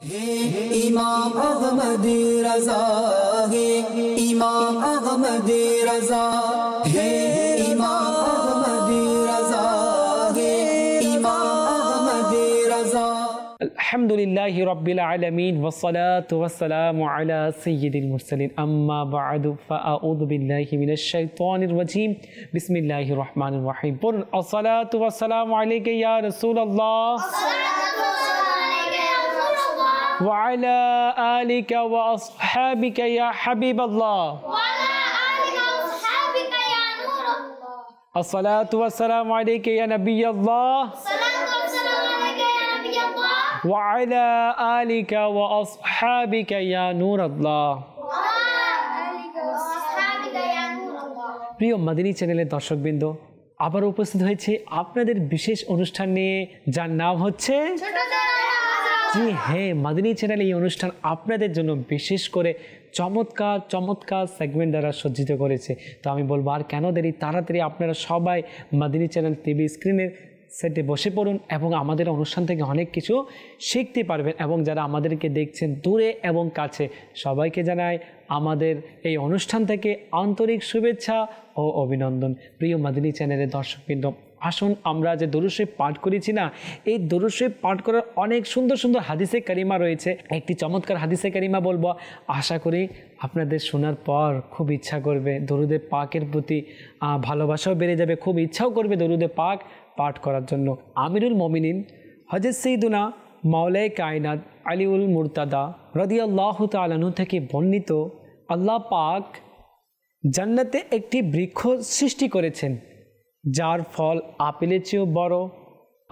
امام احمد رضا ہے امام احمد رضا ہے امام احمد رضا ہے امام احمد رضا الحمد لله رب العالمين والصلاة والسلام على سيد المرسلين أما بعد فأعوذ بالله من الشيطان الرجيم بسم الله الرحمن الرحيم الصلاة والسلام عليك يا رسول الله الصلاة والسلام وعلى آلك وأصحابك يا حبيب الله وعلى آلك وأصحابك يا نور الله الصلاة والسلام عليك يا نبي الله الصلاة والسلام عليك يا نبي الله وعلى آلك وأصحابك يا نور الله প্রিয় মাদিনী চ্যানেলের দর্শকবৃন্দ আবার উপস্থিত হয়েছে আপনাদের বিশেষ অনুষ্ঠান নিয়ে যার নাম হচ্ছে জি হ্যাঁ মাদিনী চ্যানেল এই অনুষ্ঠান আপনাদের জন্য বিশেষ করে চমৎকার চমৎকার সেগমেন্ট দ্বারা সজ্জিত করেছে তো আমি বলবো আর কেন দেরি তাড়াতাড়ি আপনারা সবাই মাদিনী চ্যানেল টিভি স্ক্রিনের সেটে বসে পড়ুন এবং আমাদের অনুষ্ঠান থেকে অনেক কিছু শিখতে পারবেন এবং যারা আমাদেরকে দেখছেন দূরে এবং কাছে সবাইকে জানায় আমাদের এই অনুষ্ঠান থেকে আন্তরিক শুভেচ্ছা ও অভিনন্দন প্রিয় মাদিনী চ্যানেলের দর্শকবৃন্দ আসুন আমরা যে দরুশরীফ পাঠ করেছি না এই দরুশরীফ পাঠ করার অনেক সুন্দর সুন্দর হাদিসে কারিমা রয়েছে একটি চমৎকার হাদিসে কারিমা বলবো আশা করি আপনাদের শোনার পর খুব ইচ্ছা করবে দরুদে পাকের প্রতি ভালোবাসাও বেড়ে যাবে খুব ইচ্ছাও করবে দরুদে পাক পাঠ করার জন্য আমিরুল মমিনিন হজরত সঈদুনা মাওলাই কায়নাত আলিউল মুরতাদা রদিয়াল্লাহ তালানু থেকে বর্ণিত আল্লাহ পাক জান্নাতে একটি বৃক্ষ সৃষ্টি করেছেন যার ফল আপেলের চেয়েও বড়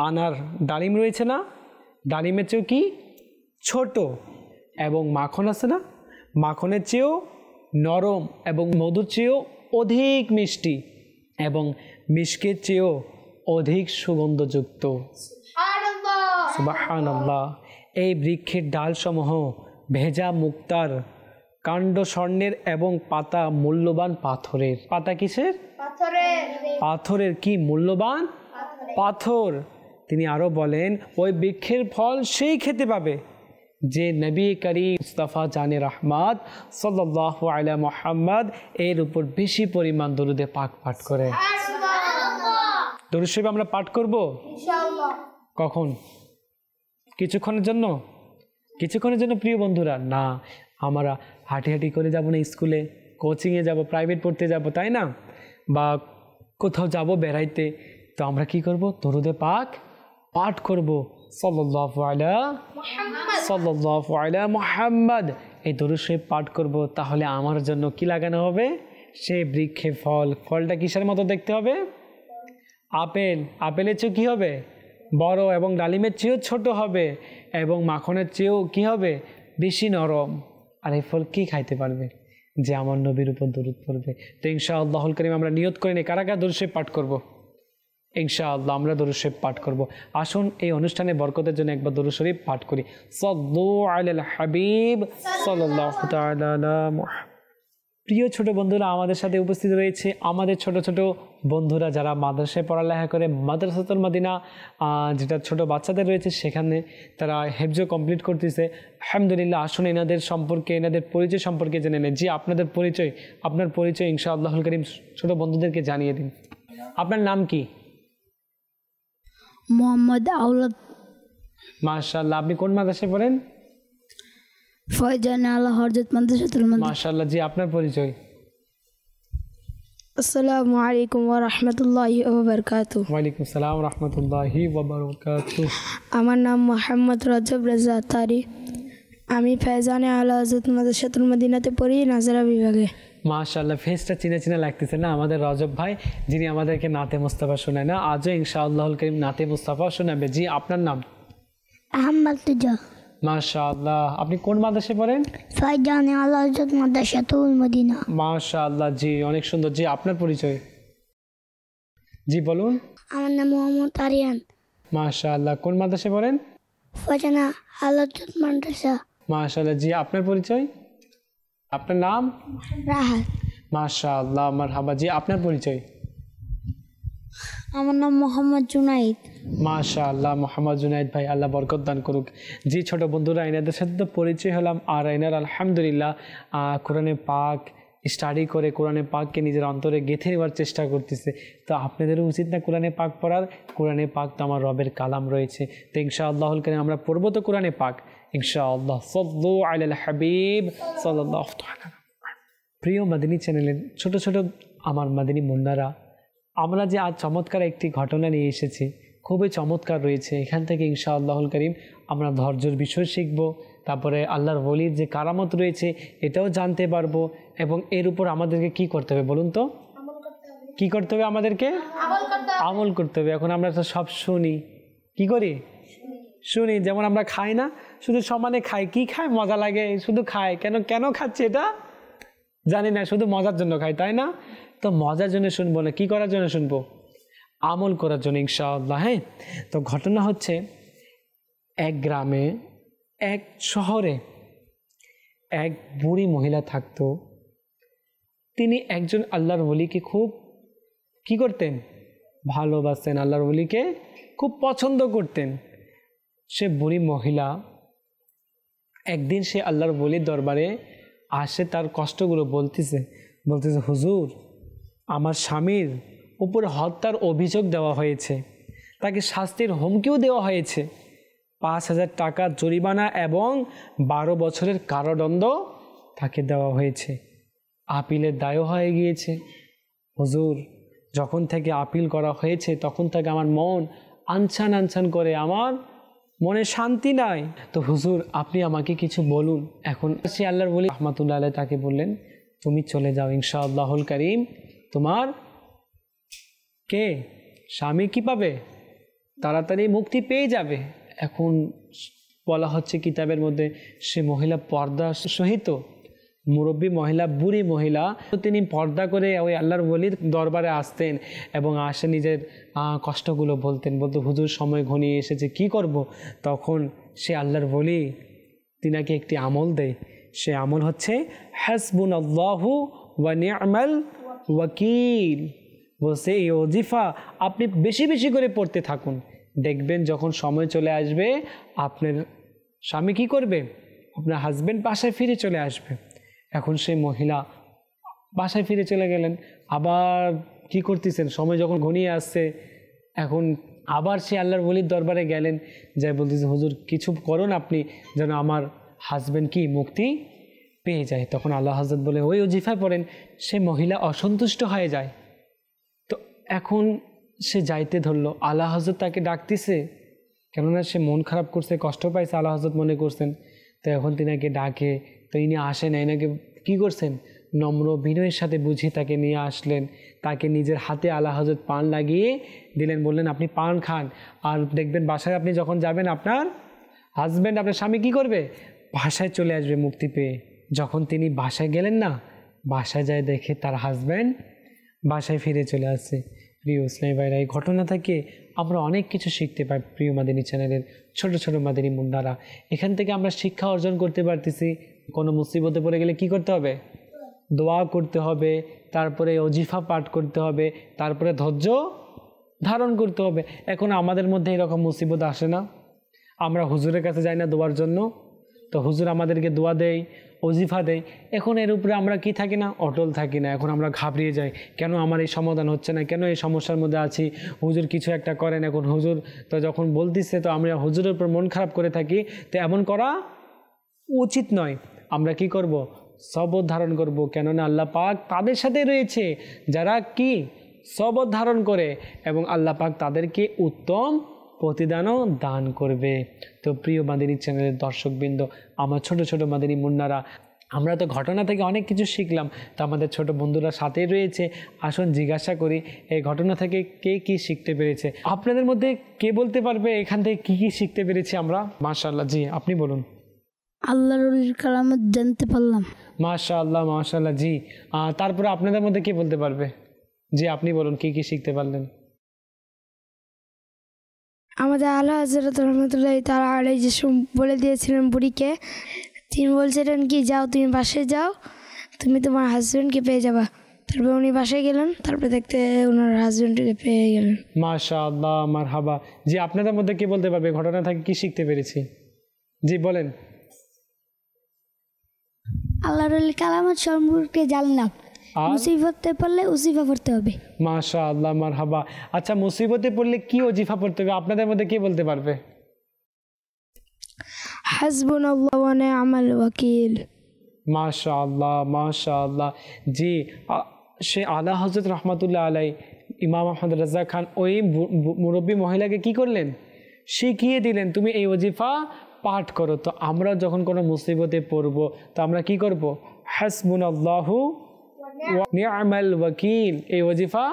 আনার ডালিম রয়েছে না ডালিমের চেয়েও কি ছোট এবং মাখন আছে না মাখনের চেয়েও নরম এবং মধুর চেয়েও অধিক মিষ্টি এবং মিষ্কের চেয়েও অধিক সুগন্ধযুক্ত এই বৃক্ষের ডালসমূহ ভেজা মুক্তার কাণ্ড স্বর্ণের এবং পাতা মূল্যবান পাথরের পাতা কিসের পাথরের কি মূল্যবান পাথর তিনি আরও বলেন ওই বৃক্ষের ফল সেই খেতে পাবে যে নবী করিম মুস্তফা জানে রহমাত সাল মোহাম্মদ এর উপর বেশি পরিমাণ দরুদে পাক পাঠ করে দরুদ আমরা পাঠ করব কখন কিছুক্ষণের জন্য কিছুক্ষণের জন্য প্রিয় বন্ধুরা না আমরা হাঁটি করে যাব না স্কুলে কোচিংয়ে যাব প্রাইভেট পড়তে যাব তাই না বা কোথাও যাব বেড়াইতে তো আমরা কি করব তরুদে পাক পাঠ করব সল্লাহ মোহাম্মদ এই তরু শরীফ পাঠ করব তাহলে আমার জন্য কি লাগানো হবে সে বৃক্ষে ফল ফলটা কিসের মতো দেখতে হবে আপেল আপেলের চেয়েও কী হবে বড় এবং ডালিমের চেয়েও ছোট হবে এবং মাখনের চেয়েও কী হবে বেশি নরম আর এই ফল কী খাইতে পারবে যে আমার নবীর উপর দরুদ পড়বে তো ইনশা আল্লাহ করিম আমরা নিয়ত করিনি নিই কারা কারা দরুশে পাঠ করব। ইনশা আল্লাহ আমরা শরীফ পাঠ করব। আসুন এই অনুষ্ঠানে বরকতের জন্য একবার শরীফ পাঠ করি সদ্দু আল হাবিব সাল্লাহ প্রিয় ছোট বন্ধুরা আমাদের সাথে উপস্থিত রয়েছে আমাদের ছোট ছোট বন্ধুরা যারা মাদ্রাসায় পড়ালেখা করে মাদ্রাসাতুল মাদিনা যেটা ছোট বাচ্চাদের রয়েছে সেখানে তারা হেফজ কমপ্লিট করতেছে আলহামদুলিল্লাহ আসুন এনাদের সম্পর্কে এনাদের পরিচয় সম্পর্কে জেনে নেন যে আপনাদের পরিচয় আপনার পরিচয় ইনশা আল্লাহুল করিম ছোট বন্ধুদেরকে জানিয়ে দিন আপনার নাম কি মোহাম্মদ আউলাদ মাশাল্লাহ আপনি কোন মাদ্রাসায় পড়েন ফয়জান আল্লাহ হরজত মাদ্রাসাতুল মাশাআল্লাহ জি আপনার পরিচয় আসসালামু আলাইকুম ওয়া রাহমাতুল্লাহি ওয়া বারাকাতু ওয়া আলাইকুম আসসালাম রাহমাতুল্লাহি ওয়া বারাকাতু আমার নাম মোহাম্মদ রজব রাজা তারি আমি ফয়জানে আলা হজরত মাদ্রাসাতুল মদিনাতে পড়ি নাজারা বিভাগে মাশাল্লাহ ফেসটা চিনে চিনে লাগতেছে না আমাদের রজব ভাই যিনি আমাদেরকে নাতে মুস্তাফা শোনায় না আজও ইনশাআল্লাহুল করিম নাতে মুস্তাফা শোনাবে জি আপনার নাম আহমদ তুজা মাশাআল্লাহ আপনি কোন মাদ্রাসে পড়েন ফাইজানে আল্লাহ হযরত মাদ্রাসাতুল মদিনা মাশাআল্লাহ জি অনেক সুন্দর জি আপনার পরিচয় জি বলুন আমার নাম মোহাম্মদ আরিয়ান মাশাআল্লাহ কোন মাদ্রাসে পড়েন ফাইজানা আল্লাহ হযরত মাদ্রাসা মাশাআল্লাহ জি আপনার পরিচয় আপনার নাম রাহাত মাশাআল্লাহ মারহাবা জি আপনার পরিচয় আমার নাম মোহাম্মদ জুনাইদ মাশা আল্লাহ মোহাম্মদ জুনাইদ ভাই আল্লাহ বরকত দান করুক জি ছোট বন্ধুরা এনাদের সাথে তো পরিচয় হলাম আর আইনার আলহামদুলিল্লাহ কোরআনে পাক স্টাডি করে কোরআনে পাককে নিজের অন্তরে গেঁথে নেওয়ার চেষ্টা করতেছে তো আপনাদেরও উচিত না কোরআনে পাক পড়ার কোরআনে পাক তো আমার রবের কালাম রয়েছে তো ইনশা আল্লাহুল কালে আমরা পড়বো তো কোরআনে পাক ইনশা আল্লাহ সল্লু আল হাবিব সল্লাহ প্রিয় মাদিনী চ্যানেলের ছোট ছোট আমার মাদিনী মুন্নারা আমরা যে আজ চমৎকার একটি ঘটনা নিয়ে এসেছি খুবই চমৎকার রয়েছে এখান থেকে ইনশা আল্লাহুল করিম আমরা ধৈর্যর বিষয় শিখব তারপরে আল্লাহর বলির যে কারামত রয়েছে এটাও জানতে পারবো এবং এর উপর আমাদেরকে কি করতে হবে বলুন তো কি করতে হবে আমাদেরকে আমল করতে হবে এখন আমরা তো সব শুনি কি করি শুনি যেমন আমরা খাই না শুধু সমানে খাই কি খায় মজা লাগে শুধু খায় কেন কেন খাচ্ছে এটা জানি না শুধু মজার জন্য খাই তাই না তো মজার জন্য শুনবো না কী করার জন্য শুনবো আমল করার জন্য ইনশাআল্লাহ হ্যাঁ তো ঘটনা হচ্ছে এক গ্রামে এক শহরে এক বুড়ি মহিলা থাকত তিনি একজন আল্লাহর বলিকে খুব কি করতেন ভালোবাসতেন আল্লাহর বলিকে খুব পছন্দ করতেন সে বুড়ি মহিলা একদিন সে আল্লাহর বলির দরবারে আসে তার কষ্টগুলো বলতেছে বলতেছে হুজুর আমার স্বামীর উপর হত্যার অভিযোগ দেওয়া হয়েছে তাকে শাস্তির হুমকিও দেওয়া হয়েছে পাঁচ হাজার টাকা জরিমানা এবং বারো বছরের কারাদণ্ড তাকে দেওয়া হয়েছে আপিলের দায়ও হয়ে গিয়েছে হুজুর যখন থেকে আপিল করা হয়েছে তখন থেকে আমার মন আনছান আনছান করে আমার মনে শান্তি নাই তো হুজুর আপনি আমাকে কিছু বলুন এখন সে আল্লাহর বলি রহমাতুল্লাহ তাকে বললেন তুমি চলে যাও ইনশাআল্লাহুল করিম তোমার কে স্বামী কি পাবে তাড়াতাড়ি মুক্তি পেয়ে যাবে এখন বলা হচ্ছে কিতাবের মধ্যে সে মহিলা পর্দা সহিত মুরব্বী মহিলা বুড়ি মহিলা তিনি পর্দা করে ওই আল্লাহর বলির দরবারে আসতেন এবং আসে নিজের কষ্টগুলো বলতেন বলতো হুজুর সময় ঘনিয়ে এসেছে কি করব। তখন সে আল্লাহর বলি তিনাকে একটি আমল দেয় সে আমল হচ্ছে হ্যাসবুন আল্লাহু ওয়ানিয়ামাল ওয়াকিল বলছে এই ওজিফা আপনি বেশি বেশি করে পড়তে থাকুন দেখবেন যখন সময় চলে আসবে আপনার স্বামী কি করবে আপনার হাজব্যান্ড বাসায় ফিরে চলে আসবে এখন সেই মহিলা বাসায় ফিরে চলে গেলেন আবার কি করতেছেন সময় যখন ঘনিয়ে আসছে এখন আবার সে আল্লাহর বলির দরবারে গেলেন যাই বলতেছে হুজুর কিছু করুন আপনি যেন আমার হাজব্যান্ড কি মুক্তি পেয়ে যায় তখন আল্লাহ হাজরত বলে ওই অজিফায় পড়েন সে মহিলা অসন্তুষ্ট হয়ে যায় তো এখন সে যাইতে ধরলো আল্লাহ হজরত তাকে ডাকতেছে কেননা সে মন খারাপ করছে কষ্ট পাইছে আল্লাহ হজরত মনে করছেন তো এখন তিনি তিনাকে ডাকে তো ইনি আসেন এনাকে কি করছেন নম্র বিনয়ের সাথে বুঝিয়ে তাকে নিয়ে আসলেন তাকে নিজের হাতে আলা হজরত পান লাগিয়ে দিলেন বললেন আপনি পান খান আর দেখবেন বাসায় আপনি যখন যাবেন আপনার হাজব্যান্ড আপনার স্বামী কি করবে বাসায় চলে আসবে মুক্তি পেয়ে যখন তিনি বাসায় গেলেন না বাসায় যায় দেখে তার হাজব্যান্ড বাসায় ফিরে চলে আসে প্রিয় ইসলামী ভাইরা এই ঘটনা থেকে আমরা অনেক কিছু শিখতে পাই প্রিয় মাদিনী চ্যানেলের ছোট ছোট মাদিনী মুন্ডারা এখান থেকে আমরা শিক্ষা অর্জন করতে পারতেছি কোনো মুসিবতে পড়ে গেলে কি করতে হবে দোয়া করতে হবে তারপরে অজিফা পাঠ করতে হবে তারপরে ধৈর্য ধারণ করতে হবে এখন আমাদের মধ্যে এরকম মুসিবত আসে না আমরা হুজুরের কাছে যাই না দোয়ার জন্য তো হুজুর আমাদেরকে দোয়া দেয় অজিফা দেয় এখন এর উপরে আমরা কি থাকি না অটল থাকি না এখন আমরা ঘাবড়িয়ে যাই কেন আমার এই সমাধান হচ্ছে না কেন এই সমস্যার মধ্যে আছি হুজুর কিছু একটা করেন এখন হুজুর তো যখন বলতেছে তো আমরা হুজুরের উপর মন খারাপ করে থাকি তো এমন করা উচিত নয় আমরা কি করব সবর ধারণ করবো কেননা আল্লাহ পাক তাদের সাথে রয়েছে যারা কি সবর ধারণ করে এবং আল্লাহ পাক তাদেরকে উত্তম প্রতিদানও দান করবে তো প্রিয় মাদারী চ্যানেলের দর্শকবৃন্দ আমার ছোট ছোট মাদারী মুন্নারা আমরা তো ঘটনা থেকে অনেক কিছু শিখলাম তো আমাদের ছোট বন্ধুরা সাথে রয়েছে আসুন জিজ্ঞাসা করি এই ঘটনা থেকে কে কি শিখতে পেরেছে আপনাদের মধ্যে কে বলতে পারবে এখান থেকে কি কি শিখতে পেরেছি আমরা মাশাল্লাহ জি আপনি বলুন আল্লাহ কালাম জানতে পারলাম মাশাল্লাহ মাশাল্লাহ জি তারপরে আপনাদের মধ্যে কে বলতে পারবে জি আপনি বলুন কি কি শিখতে পারলেন আমাদের আল্লাহ হজরত রহমতুল্লাহ তারা আলাই যেসব বলে দিয়েছিলেন বুড়িকে তিনি বলছিলেন কি যাও তুমি বাসে যাও তুমি তোমার হাজব্যান্ডকে পেয়ে যাবা তারপরে উনি বাসায় গেলেন তারপরে দেখতে ওনার হাজব্যান্ডকে পেয়ে গেলেন মাশা আল্লাহ মার হাবা জি আপনাদের মধ্যে কি বলতে পারবে ঘটনা থাকে কি শিখতে পেরেছি জি বলেন আল্লাহর কালামত সম্পর্কে জানলাম মুসিবতে পড়লে উজিফা পড়তে হবে মাশা আল্লাহ হাবা আচ্ছা মুসিবতে পড়লে কি ওজিফা পড়তে হবে আপনাদের মধ্যে কে বলতে পারবে হাসবুন আল্লাহ ওয়া নি'মাল ওয়াকিল মাশা আল্লাহ মাশা আল্লাহ জি সে আলা হজরত রহমাতুল্লাহ আলাই ইমাম আহমদ রাজা খান ওই মুরব্বী মহিলাকে কি করলেন শিখিয়ে দিলেন তুমি এই ওজিফা পাঠ করো তো আমরা যখন কোনো মুসিবতে পড়ব তো আমরা কি করব হাসবুন আল্লাহু নিয়ামাল ওয়াকিল এই ওয়াজিফা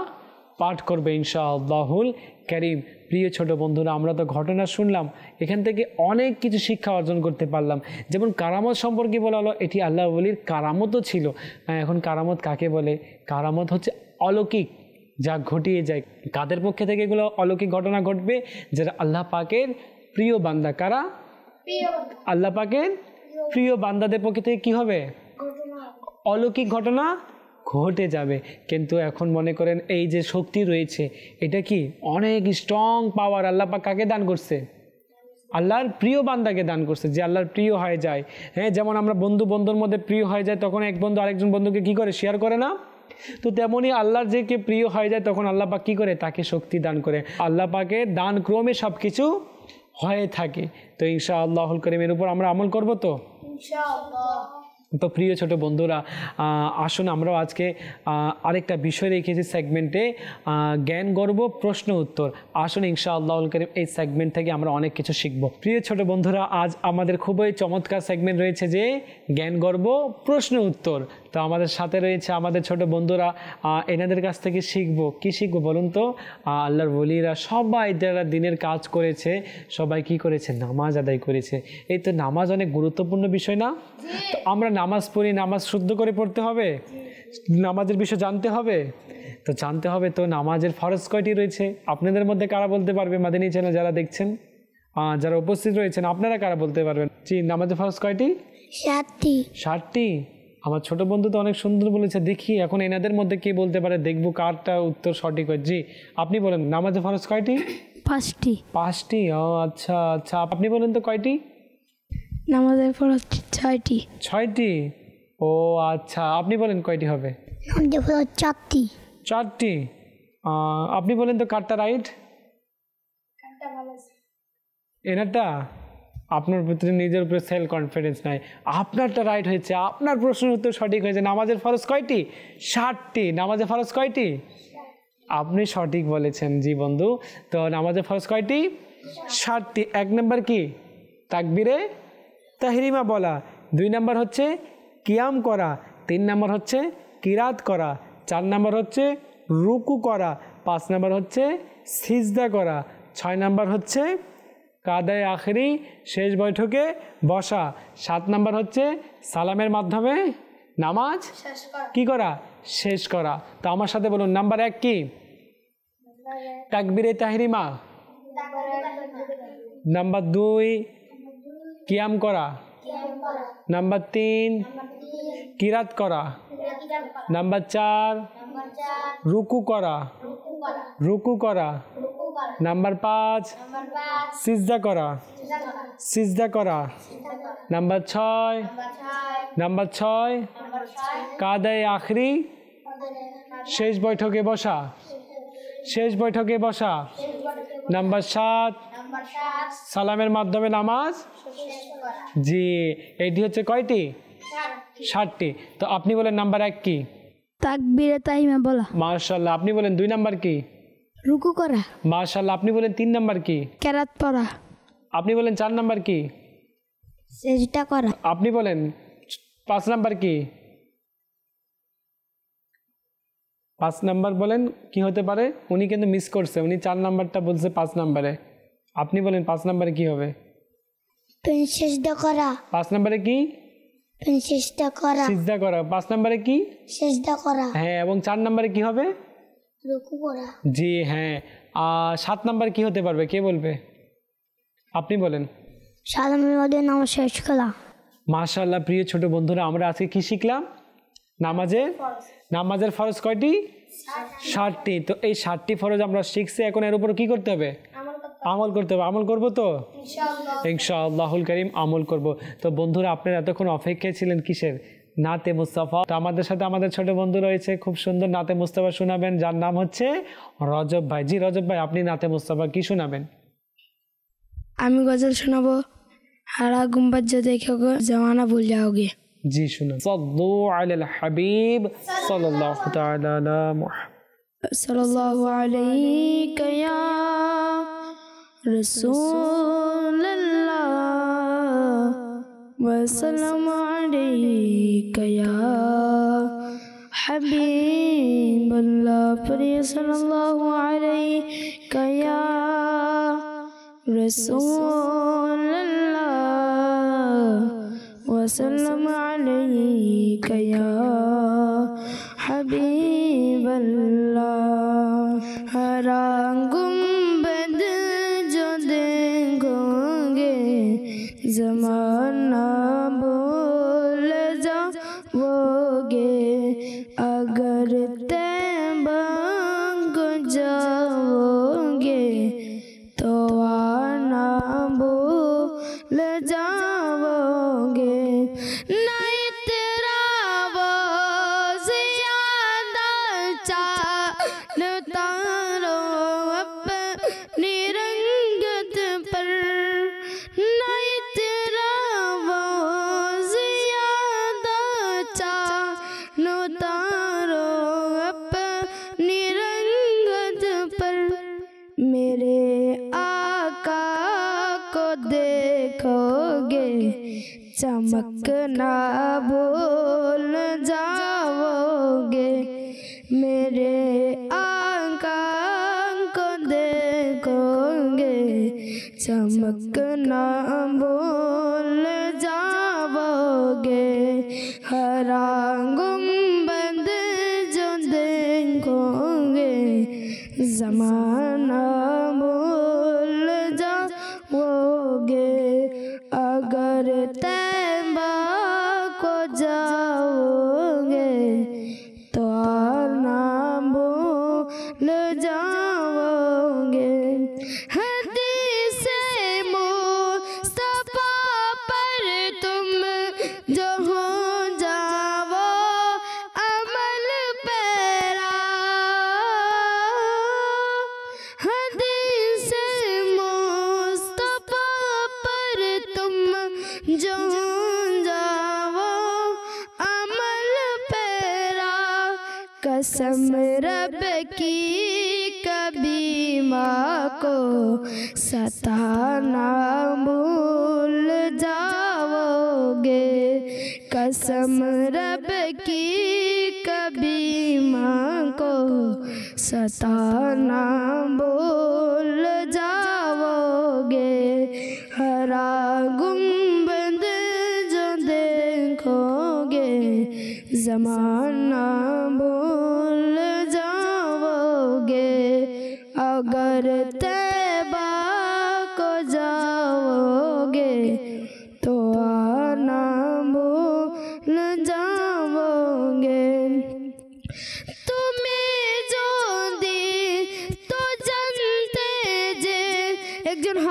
পাঠ করবে ইনশাআল্লাহুল করিম প্রিয় ছোট বন্ধুরা আমরা তো ঘটনা শুনলাম এখান থেকে অনেক কিছু শিক্ষা অর্জন করতে পারলাম যেমন কারামত সম্পর্কে বলা হলো এটি আল্লাহ বলির কারামতও ছিল হ্যাঁ, এখন কারামত কাকে বলে কারামত হচ্ছে অলৌকিক যা ঘটিয়ে যায় কাদের পক্ষে থেকে এগুলো অলৌকিক ঘটনা ঘটবে যারা আল্লাহ পাকের প্রিয় বান্দা কারা আল্লাহ পাকের প্রিয় বান্দাদের পক্ষে থেকে কী হবে অলৌকিক ঘটনা ঘটে যাবে কিন্তু এখন মনে করেন এই যে শক্তি রয়েছে এটা কি অনেক স্ট্রং পাওয়ার আল্লাপাক কাকে দান করছে আল্লাহর প্রিয় বান্দাকে দান করছে যে আল্লাহর প্রিয় হয়ে যায় হ্যাঁ যেমন আমরা বন্ধু বন্ধুর মধ্যে প্রিয় হয়ে যায় তখন এক বন্ধু আরেকজন বন্ধুকে কি করে শেয়ার করে না তো তেমনই আল্লাহর যে কে প্রিয় হয়ে যায় তখন আল্লাহ পাক কী করে তাকে শক্তি দান করে আল্লাহ পাকে দান ক্রমে সব কিছু হয়ে থাকে তো ইনশা আল্লাহুল করিমের উপর আমরা আমল করব তো ইনশাআল্লাহ তো প্রিয় ছোট বন্ধুরা আসুন আমরাও আজকে আরেকটা বিষয় রেখেছি সেগমেন্টে জ্ঞান গর্ব প্রশ্ন উত্তর আসুন ইনশা আল্লাহ করিম এই সেগমেন্ট থেকে আমরা অনেক কিছু শিখব প্রিয় ছোট বন্ধুরা আজ আমাদের খুবই চমৎকার সেগমেন্ট রয়েছে যে জ্ঞান গর্ব প্রশ্ন উত্তর তো আমাদের সাথে রয়েছে আমাদের ছোট বন্ধুরা এনাদের কাছ থেকে শিখবো কি শিখবো বলুন তো আল্লাহর বলিরা সবাই যারা দিনের কাজ করেছে সবাই কি করেছে নামাজ আদায় করেছে এই তো নামাজ অনেক গুরুত্বপূর্ণ বিষয় না তো আমরা নামাজ পড়ি নামাজ শুদ্ধ করে পড়তে হবে নামাজের বিষয় জানতে হবে তো জানতে হবে তো নামাজের ফরজ কয়টি রয়েছে আপনাদের মধ্যে কারা বলতে পারবে মাদিনী চ্যানেল যারা দেখছেন যারা উপস্থিত রয়েছেন আপনারা কারা বলতে পারবেন জি নামাজের ফরজ কয়টি ষাটটি ষাটটি আমার ছোট বন্ধু তো অনেক সুন্দর বলেছে দেখি এখন এনাদের মধ্যে কে বলতে পারে দেখবো কারটা উত্তর সঠিক হয় জি আপনি বলেন নামাজে ফরজ কয়টি পাঁচটি পাঁচটি ও আচ্ছা আচ্ছা আপনি বলেন তো কয়টি নামাজের ফরজ ছয়টি ছয়টি ও আচ্ছা আপনি বলেন কয়টি হবে ফরজ চারটি চারটি আপনি বলেন তো কারটা রাইট এনারটা আপনার প্রতি নিজের উপরে সেলফ কনফিডেন্স নাই আপনারটা রাইট হয়েছে আপনার প্রশ্ন উত্তর সঠিক হয়েছে নামাজের ফরজ কয়টি ষাটটি নামাজের ফরজ কয়টি আপনি সঠিক বলেছেন জি বন্ধু তো নামাজের ফরজ কয়টি ষাটটি এক নম্বর কি তাকবিরে তাহিরিমা বলা দুই নম্বর হচ্ছে কিয়াম করা তিন নম্বর হচ্ছে কিরাত করা চার নম্বর হচ্ছে রুকু করা পাঁচ নম্বর হচ্ছে সিজদা করা ছয় নম্বর হচ্ছে কাদায় আখরি শেষ বৈঠকে বসা সাত নাম্বার হচ্ছে সালামের মাধ্যমে নামাজ কি করা শেষ করা তো আমার সাথে বলুন নাম্বার এক কি তাকবিরে তাহরিমা নাম্বার দুই কিয়াম করা নাম্বার তিন কিরাত করা নাম্বার চার রুকু করা রুকু করা নাম্বার পাঁচ সিজদা করা সিজদা করা নাম্বার ছয় নাম্বার ছয় কাদায় আখরি শেষ বৈঠকে বসা শেষ বৈঠকে বসা নাম্বার সাত সালামের মাধ্যমে নামাজ জি এটি হচ্ছে কয়টি ষাটটি তো আপনি বলেন নাম্বার এক কি তাকবিরে তাহিমা বলা মাশাল্লাহ আপনি বলেন দুই নাম্বার কি রুকু করা মাশাল্লাহ আপনি বলেন তিন নাম্বার কি কেরাত পড়া আপনি বলেন চার নাম্বার কি সেজটা করা আপনি বলেন পাঁচ নাম্বার কি পাঁচ নাম্বার বলেন কি হতে পারে উনি কিন্তু মিস করছে উনি চার নাম্বারটা বলছে পাঁচ নাম্বারে আপনি বলেন পাঁচ নাম্বারে কি হবে সেজদা করা পাঁচ নাম্বারে কি সেজদা করা সিজদা করা পাঁচ নাম্বারে কি সেজদা করা হ্যাঁ এবং চার নাম্বারে কি হবে জি হ্যাঁ সাত নাম্বার কি হতে পারবে কে বলবে আপনি বলেন সাত নামাজের নামাজ শেষ প্রিয় ছোট বন্ধুরা আমরা আজকে কি শিখলাম নামাজের নামাজের ফরজ কয়টি ষাটটি তো এই ষাটটি ফরজ আমরা শিখছি এখন এর উপর কি করতে হবে আমল করতে হবে আমল করবো তো ইনশাআল্লাহুল করিম আমল করব তো বন্ধুরা আপনারা এতক্ষণ অপেক্ষায় ছিলেন কিসের নাতে মুস্তাফা তো আমাদের সাথে আমাদের ছোট বন্ধু রয়েছে খুব সুন্দর নাতে মুস্তাফা শোনাবেন যার নাম হচ্ছে রজব ভাই জি রজব ভাই আপনি নাতে মুস্তাফা কি শোনাবেন আমি গজল শোনাবো হারা গুম্বাজ দেখে জমানা ভুল গে জি শুনুন সাল্লু আলাল হাবিব সাল্লাল্লাহু তাআলা আলা সাল্লাল্লাহু আলাইকা ইয়া রাসূল وسلام عليك يا حبيب الله صلى الله عليك يا رسول الله وسلم عليك يا حبيب الله না تا بھول جاؤ گے کسمرب کی کبھی ماں کو ستانا نام بھول جاؤ گے ہرا جو دیکھو گے زمان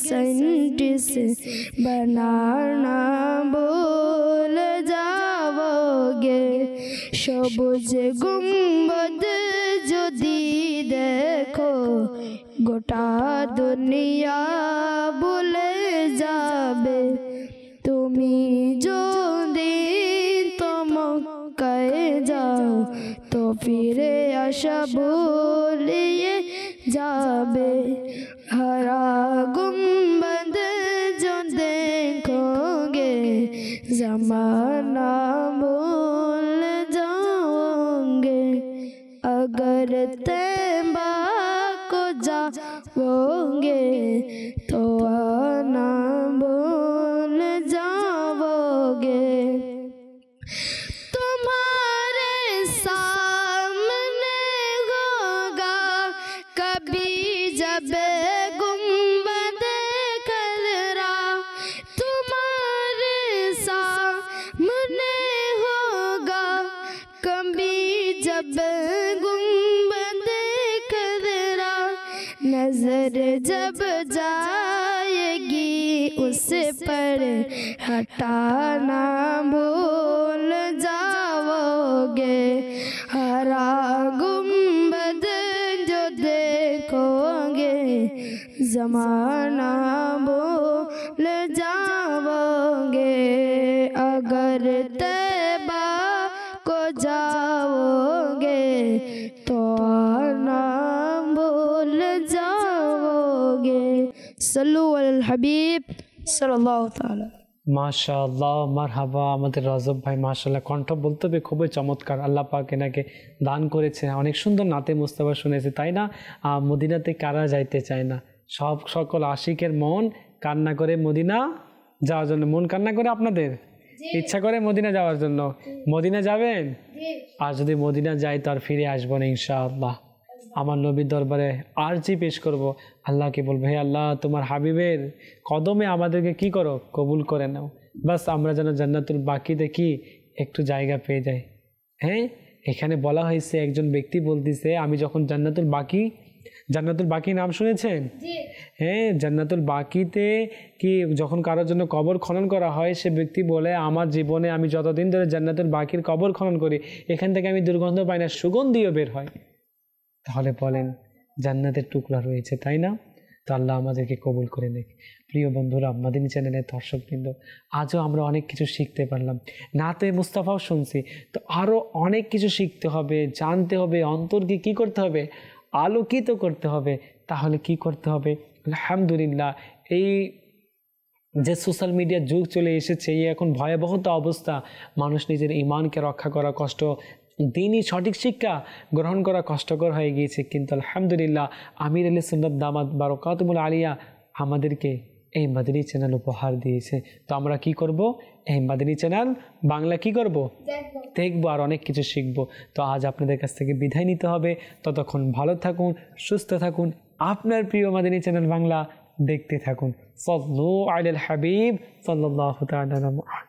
संडस बनाना भूल যাবগে সবুজ গুম্বদ যদি দেখো গোটা দুনিয়া বলে যাবে তুমি যদি তমকায় যাও তো ফিরে আসা বলিয়ে যাবে হারা গুম پر ہٹانا بھول جاؤ گے ہرا گنب جو دیکھو گے زمانہ بھول جاؤ گے اگر تیبہ کو جاؤ گے تو نام بھول جاؤ گے صلو علی الحبیب মাশাআল্লাহ মারহাবা আমাদের রাজব ভাই মাশাল্লাহ কণ্ঠ বলতে হবে খুবই চমৎকার আল্লাহ পাক এনাকে দান করেছে অনেক সুন্দর নাতে মুস্তফা শুনেছে তাই না মদিনাতে কারা যাইতে চায় না সব সকল আশিকের মন কান্না করে মদিনা যাওয়ার জন্য মন কান্না করে আপনাদের ইচ্ছা করে মদিনা যাওয়ার জন্য মদিনা যাবেন আর যদি মদিনা যাই তো আর ফিরে আসবো না ইনশাআল্লাহ আমার নবীর দরবারে আর্জি পেশ করব আল্লাহকে বলবো হে আল্লাহ তোমার হাবিবের কদমে আমাদেরকে কি করো কবুল করে নাও বাস আমরা যেন জান্নাতুল বাকিতে কি একটু জায়গা পেয়ে যাই হ্যাঁ এখানে বলা হয়েছে একজন ব্যক্তি বলতেছে আমি যখন জান্নাতুল বাকি জান্নাতুল বাকি নাম শুনেছেন হ্যাঁ জান্নাতুল বাকিতে কি যখন কারোর জন্য কবর খনন করা হয় সে ব্যক্তি বলে আমার জীবনে আমি যতদিন ধরে জান্নাতুল বাকির কবর খনন করি এখান থেকে আমি দুর্গন্ধ পাই না সুগন্ধিও বের হয় তাহলে বলেন জান্নাতের টুকরা রয়েছে তাই না তো আল্লাহ আমাদেরকে কবুল করে নেক প্রিয় বন্ধুরা মাদিনী চ্যানেলের দর্শকবৃন্দ আজও আমরা অনেক কিছু শিখতে পারলাম না তো মুস্তাফাও শুনছি তো আরও অনেক কিছু শিখতে হবে জানতে হবে অন্তরকে কি করতে হবে আলোকিত করতে হবে তাহলে কি করতে হবে আলহামদুলিল্লাহ এই যে সোশ্যাল মিডিয়ার যুগ চলে এসেছে এই এখন ভয়াবহতা অবস্থা মানুষ নিজের ইমানকে রক্ষা করা কষ্ট দিনই সঠিক শিক্ষা গ্রহণ করা কষ্টকর হয়ে গিয়েছে কিন্তু আলহামদুলিল্লাহ আমির আলী দামাদ দামাত বারকাতমুল আলিয়া আমাদেরকে এই মাদিনী চ্যানেল উপহার দিয়েছে তো আমরা কি করব এই মাদিনী চ্যানেল বাংলা কি করব দেখবো আর অনেক কিছু শিখব তো আজ আপনাদের কাছ থেকে বিদায় নিতে হবে ততক্ষণ ভালো থাকুন সুস্থ থাকুন আপনার প্রিয় মাদিনী চ্যানেল বাংলা দেখতে থাকুন সল্লু আইল হাবিব সাল্লাহ তাল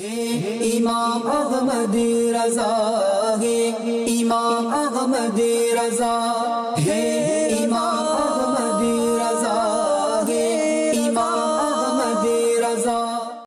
امام احمد رضا ہے امام احمد رضا ہے